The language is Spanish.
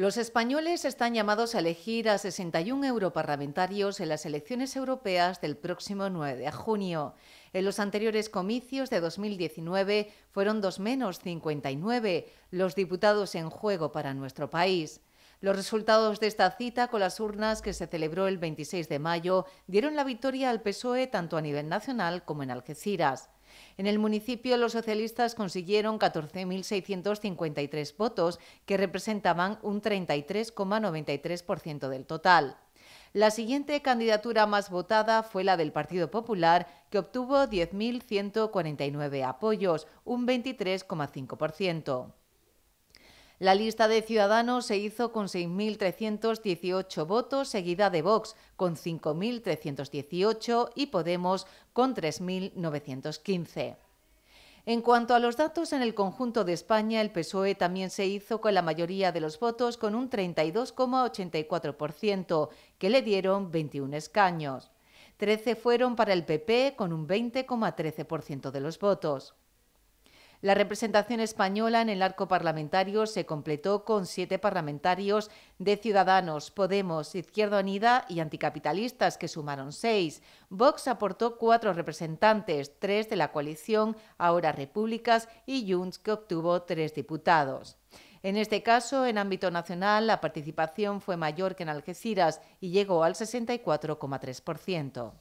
Los españoles están llamados a elegir a 61 europarlamentarios en las elecciones europeas del próximo 9 de junio. En los anteriores comicios de 2019 fueron dos menos 59 los diputados en juego para nuestro país. Los resultados de esta cita con las urnas que se celebró el 26 de mayo dieron la victoria al PSOE tanto a nivel nacional como en Algeciras. En el municipio los socialistas consiguieron 14.653 votos, que representaban un 33,93% del total. La siguiente candidatura más votada fue la del Partido Popular, que obtuvo 10.149 apoyos, un 23,5%. La lista de Ciudadanos se hizo con 6.318 votos, seguida de Vox con 5.318 y Podemos con 3.915. En cuanto a los datos, en el conjunto de España, el PSOE también se hizo con la mayoría de los votos, con un 32,84%, que le dieron 21 escaños. 13 fueron para el PP, con un 20,13% de los votos. La representación española en el arco parlamentario se completó con siete parlamentarios de Ciudadanos, Podemos, Izquierda Unida y Anticapitalistas, que sumaron seis. Vox aportó cuatro representantes, tres de la coalición Ahora Repúblicas y Junts, que obtuvo tres diputados. En este caso, en ámbito nacional, la participación fue mayor que en Algeciras y llegó al 64,3%.